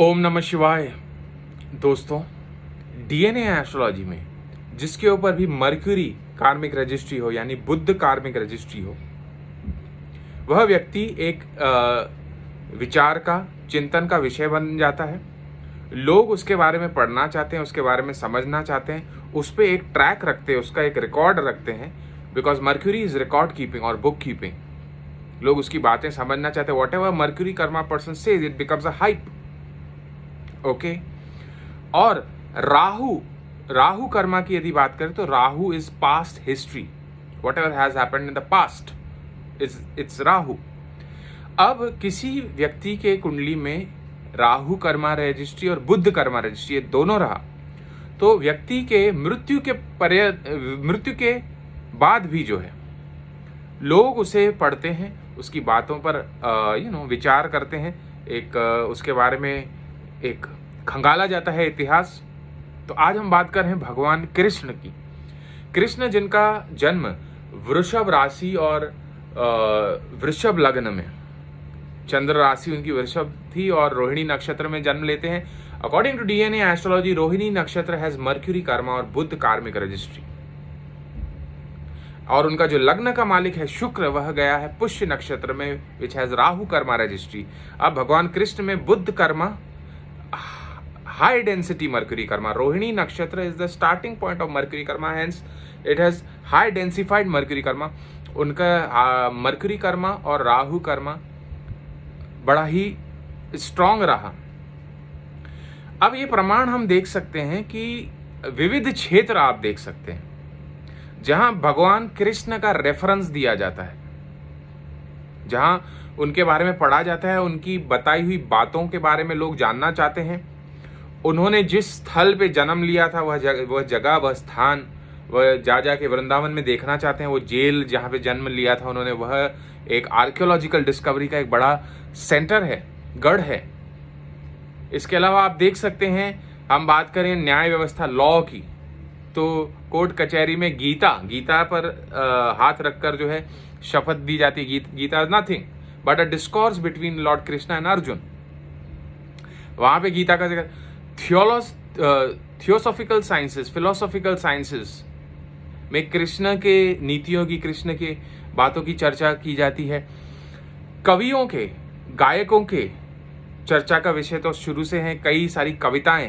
ओम नमः शिवाय दोस्तों डीएनए एस्ट्रोलॉजी में जिसके ऊपर भी मर्क्यूरी कार्मिक रजिस्ट्री हो यानी बुद्ध कार्मिक रजिस्ट्री हो वह व्यक्ति एक विचार का चिंतन का विषय बन जाता है लोग उसके बारे में पढ़ना चाहते हैं उसके बारे में समझना चाहते हैं उस पर एक ट्रैक रखते हैं उसका एक रिकॉर्ड रखते हैं because Mercury is record keeping और बुक कीपिंग लोग उसकी बातें समझना चाहते हैं whatever Mercury karma person से it becomes a hype okay और राहु राहु कर्मा की यदि बात करें तो Rahu is past history whatever has in the past is it's Rahu अब किसी व्यक्ति के कुंडली में राहु कर्मा रजिस्ट्री और बुद्ध कर्मा रजिस्ट्री ये दोनों रहा तो व्यक्ति के मृत्यु के पर मृत्यु के बाद भी जो है लोग उसे पढ़ते हैं उसकी बातों पर यू नो विचार करते हैं एक उसके बारे में एक खंगाला जाता है इतिहास तो आज हम बात कर रहे हैं भगवान कृष्ण की कृष्ण जिनका जन्म वृषभ राशि और वृषभ लग्न में चंद्र राशि उनकी वृषभ थी और रोहिणी नक्षत्र में जन्म लेते हैं according to DNA astrology Rohini nakshatra has mercury Karma और बुद्ध कार्मिक रजिस्ट्री और उनका जो लग्न का मालिक है शुक्र वह गया है पुष्य नक्षत्र में which has Rahu karma registry अब भगवान कृष्ण में Buddha karma high density Mercury karma. Rohini nakshatra is the starting point of Mercury karma, hence it has high densified Mercury karma. उनका मरकरी कर्मा और राहु कर्मा बड़ा ही स्ट्रांग रहा अब ये प्रमाण हम देख सकते हैं कि विविध क्षेत्र आप देख सकते हैं जहां भगवान कृष्ण का रेफरेंस दिया जाता है जहां उनके बारे में पढ़ा जाता है उनकी बताई हुई बातों के बारे में लोग जानना चाहते हैं उन्होंने जिस स्थल पे जन्म लिया था वह जग, वह जगह वह स्थान वह जा जा के वृंदावन में देखना चाहते हैं वो जेल जहाँ पे जन्म लिया था उन्होंने वह एक आर्कियोलॉजिकल डिस्कवरी का एक बड़ा सेंटर है गढ़ है इसके अलावा आप देख सकते हैं हम बात करें न्याय व्यवस्था लॉ की तो कोर्ट कचहरी में गीता गीता पर आ, हाथ रखकर जो है शपथ दी जाती गीत, Gita is nothing but a discourse between lord Krishna and Arjun वहां पे गीता का जिक्र थियोलॉस थियोसॉफिकल साइंसेस फिलोसॉफिकल साइंसेस में कृष्ण के नीतियों की कृष्ण के बातों की चर्चा की जाती है कवियों के गायकों के चर्चा का विषय तो शुरू से है कई सारी कविताएं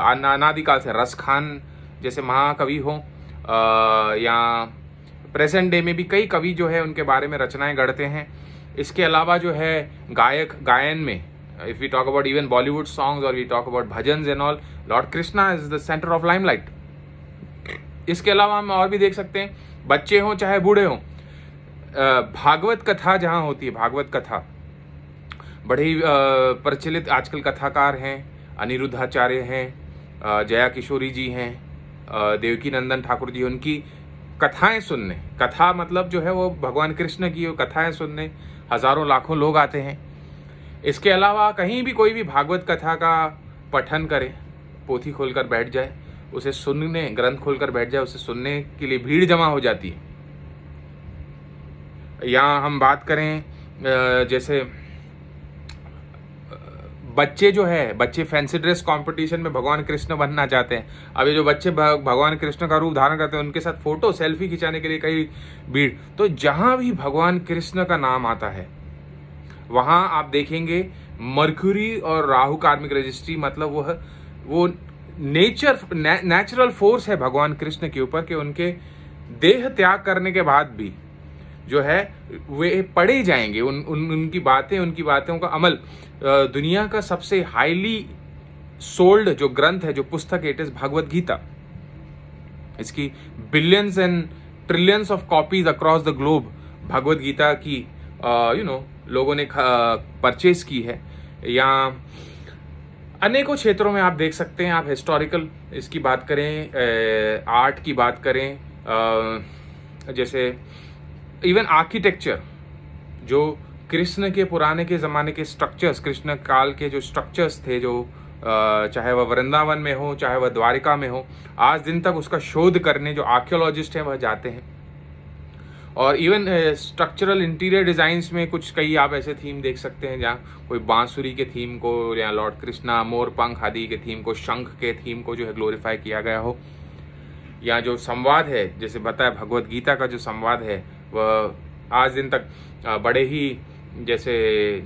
अनादिकाल से रस खान जैसे महाकवि हो या प्रेजेंट डे में भी कई कवि जो है उनके बारे में रचनाएं गढ़ते हैं इसके अलावा जो है गायक गायन में if you talk about even Bollywood song और we talk about bhajan and all lord Krishna is the centre of limelight. इसके अलावा हम और भी देख सकते हैं बच्चे हों चाहे बूढ़े हों भागवत कथा जहाँ होती है भागवत कथा बड़ी प्रचलित आजकल कथाकार हैं अनिरुद्धाचार्य हैं जया किशोरी जी हैं देवकी नंदन ठाकुर जी उनकी कथाएं सुनने कथा मतलब जो है वो भगवान कृष्ण की वो कथाएं सुनने हजारों लाखों लोग आते हैं इसके अलावा कहीं भी कोई भी भागवत कथा का पठन करें पोथी खोलकर बैठ जाए उसे सुनने ग्रंथ खोलकर बैठ जाए उसे सुनने के लिए भीड़ जमा हो जाती है या हम बात करें जैसे बच्चे जो है बच्चे फैंसी ड्रेस कंपटीशन में भगवान कृष्ण बनना चाहते हैं अब ये जो बच्चे भगवान कृष्ण का रूप धारण करते हैं उनके साथ फोटो सेल्फी खिंचाने के लिए कई भीड़ तो जहां भी भगवान कृष्ण का नाम आता है वहां आप देखेंगे मरकुरी और राहु कार्मिक रजिस्ट्री मतलब वह वो नेचर नेचुरल फोर्स है भगवान कृष्ण के ऊपर कि उनके देह त्याग करने के बाद भी जो है वे पढ़े जाएंगे उन, उन उनकी बातें उनकी बातों का अमल दुनिया का सबसे हाईली सोल्ड जो ग्रंथ है जो पुस्तक इट इज भगवत गीता इसकी billions and trillions of copies across the globe Bhagavad Gita की यू नो लोगों ने परचेज की है या अनेकों क्षेत्रों में आप देख सकते हैं आप हिस्टोरिकल इसकी बात करें आर्ट की बात करें जैसे इवन आर्किटेक्चर जो कृष्ण के पुराने के ज़माने के स्ट्रक्चर्स कृष्ण काल के जो स्ट्रक्चर्स थे जो चाहे वह वृंदावन में हो चाहे वह द्वारिका में हो आज दिन तक उसका शोध करने जो आर्क्योलॉजिस्ट हैं वह जाते हैं और इवन स्ट्रक्चरल इंटीरियर डिज़ाइंस में कुछ कई आप ऐसे थीम देख सकते हैं जहाँ कोई बांसुरी के थीम को या लॉर्ड कृष्णा मोर पंख आदि के थीम को शंख के थीम को जो है ग्लोरीफाई किया गया हो या जो संवाद है जैसे बताया भगवत गीता का जो संवाद है आज दिन तक बड़े ही जैसे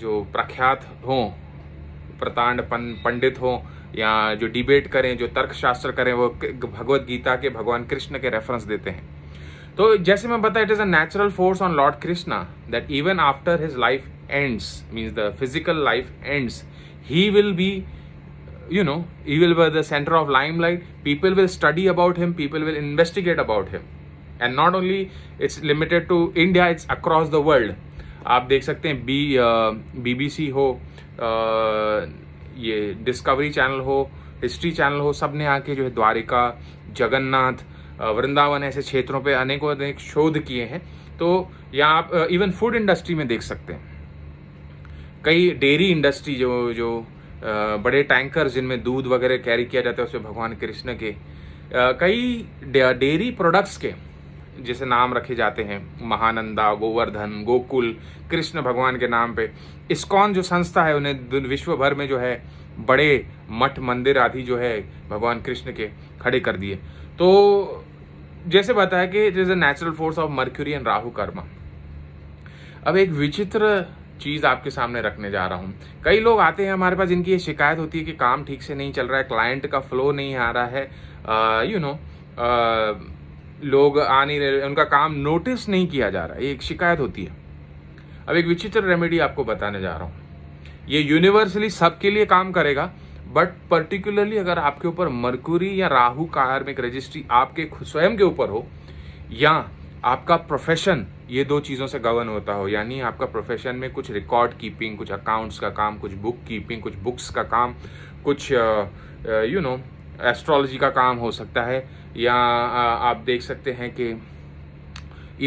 जो प्रख्यात हों प्रतांड पन, पंडित हों या जो डिबेट करें जो तर्कशास्त्र करें वो भगवत गीता के भगवान कृष्ण के रेफरेंस देते हैं तो जैसे मैं बता it is a natural force on lord Krishna that even after his life ends means the physical life ends he will be you know he will be the center of limelight people will study about him people will investigate about him and not only it's limited to India it's across the world आप देख सकते हैं B BBC uh, हो uh, ये Discovery channel हो history channel हो सब ने आके जो है द्वारिका जगन्नाथ uh, वृंदावन ऐसे क्षेत्रों पे अनेकों अनेक शोध किए हैं तो यहाँ आप इवन फूड इंडस्ट्री में देख सकते हैं कई डेयरी इंडस्ट्री जो जो आ, uh, बड़े टैंकर जिनमें दूध वगैरह कैरी किया जाता है उसमें भगवान कृष्ण के आ, कई डेयरी प्रोडक्ट्स के जैसे नाम रखे जाते हैं महानंदा गोवर्धन गोकुल कृष्ण भगवान के नाम पे इस्कॉन जो संस्था है उन्हें विश्व भर में जो है बड़े मठ मंदिर आदि जो है भगवान कृष्ण के खड़े कर दिए तो जैसे बताया कि it is a natural force of Mercury and Rahu karma अब एक विचित्र चीज़ आपके सामने रखने जा रहा हूँ कई लोग आते हैं हमारे पास जिनकी ये शिकायत होती है कि काम ठीक से नहीं चल रहा है क्लाइंट का फ्लो नहीं आ रहा है you uh, know you know, uh, लोग आ नहीं रहे उनका काम नोटिस नहीं किया जा रहा ये एक शिकायत होती है अब एक विचित्र रेमेडी आपको बताने जा रहा हूँ ये यूनिवर्सली सबके लिए काम करेगा बट पर्टिकुलरली अगर आपके ऊपर मरकुरी या राहु कार्मिक रजिस्ट्री आपके स्वयं के ऊपर हो या आपका प्रोफेशन ये दो चीज़ों से गवर्न होता हो यानी आपका प्रोफेशन में कुछ रिकॉर्ड कीपिंग कुछ अकाउंट्स का काम कुछ बुक कीपिंग कुछ बुक्स का काम कुछ you uh, know uh, you know, astrology का काम हो सकता है या आप देख सकते हैं कि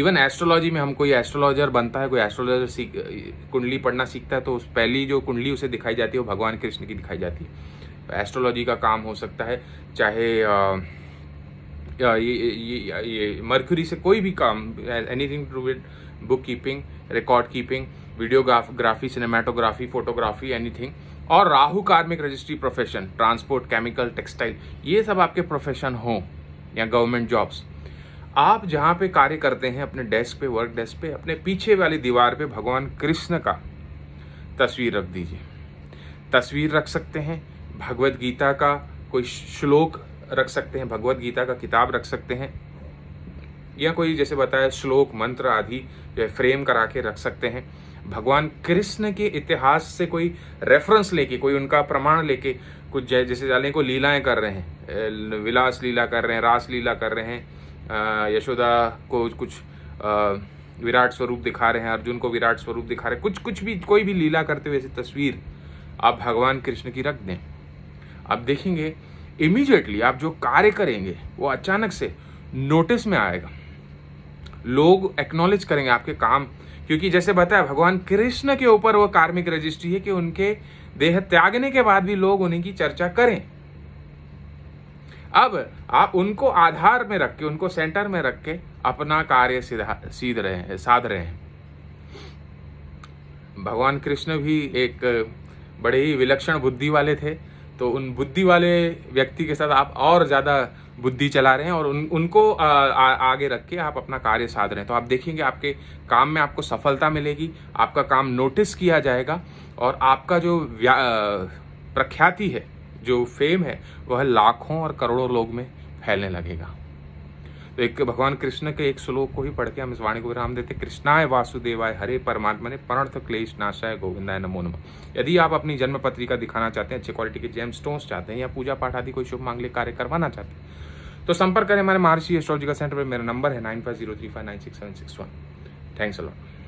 इवन एस्ट्रोलॉजी में हम कोई एस्ट्रोलॉजर बनता है कोई एस्ट्रोलॉजर सीख कुंडली पढ़ना सीखता है तो उस पहली जो कुंडली उसे दिखाई जाती है वो भगवान कृष्ण की दिखाई जाती है एस्ट्रोलॉजी का काम हो सकता है चाहे ये ये ये मर्क्यूरी से कोई भी काम anything to with book keeping record keeping videography cinematography photography anything और Rahu karmic registry profession transport chemical textile ये सब आपके प्रोफेशन हों या गवर्नमेंट जॉब्स आप जहाँ पे कार्य करते हैं अपने डेस्क पे वर्क डेस्क पे अपने पीछे वाली दीवार पे भगवान कृष्ण का तस्वीर रख दीजिए तस्वीर रख सकते हैं भगवत गीता का कोई श्लोक रख सकते हैं भगवत गीता का किताब रख सकते हैं या कोई जैसे बताया श्लोक मंत्र आदि जो है फ्रेम करा के रख सकते हैं भगवान कृष्ण के इतिहास से कोई रेफरेंस लेके कोई उनका प्रमाण लेके कुछ जै, जैसे जाने को लीलाएं कर रहे हैं विलास लीला कर रहे हैं रास लीला कर रहे हैं यशोदा को कुछ विराट स्वरूप दिखा रहे हैं अर्जुन को विराट स्वरूप दिखा रहे हैं कुछ कुछ भी कोई भी लीला करते हुए ऐसी तस्वीर आप भगवान कृष्ण की रख दें आप देखेंगे इमीजिएटली आप जो कार्य करेंगे वो अचानक से नोटिस में आएगा लोग एक्नॉलेज करेंगे आपके काम क्योंकि जैसे बताया भगवान कृष्ण के ऊपर वो कार्मिक रजिस्ट्री है कि उनके देह त्यागने के बाद भी लोग उन्हीं की चर्चा करें अब आप उनको आधार में रख के उनको सेंटर में रख के अपना कार्य सीध रहे हैं साध रहे हैं भगवान कृष्ण भी एक बड़े ही विलक्षण बुद्धि वाले थे तो उन बुद्धि वाले व्यक्ति के साथ आप और ज़्यादा बुद्धि चला रहे हैं और उन उनको आ, आ, आगे रख के आप अपना कार्य साध रहे हैं तो आप देखेंगे आपके काम में आपको सफलता मिलेगी आपका काम नोटिस किया जाएगा और आपका जो प्रख्याति है जो फेम है वह लाखों और करोड़ों लोग में फैलने लगेगा तो एक भगवान कृष्ण के एक श्लोक को ही पढ़ के हम इस वाणी को विराम देते कृष्णाय वासुदेवाय हरे परमात्मा ने प्रणर्थ क्लेश नाशाय गोविंदाय नमो नम यदि आप अपनी जन्म पत्रिका दिखाना चाहते हैं अच्छे क्वालिटी के जेम स्टोन्स चाहते हैं या पूजा पाठ आदि कोई शुभ मांगलिक कार्य करवाना चाहते हैं तो संपर्क करें हमारे महर्षि एस्ट्रोलॉजिकल सेंटर पर मेरा नंबर है nine five zero three five nine six seven six one thanks allot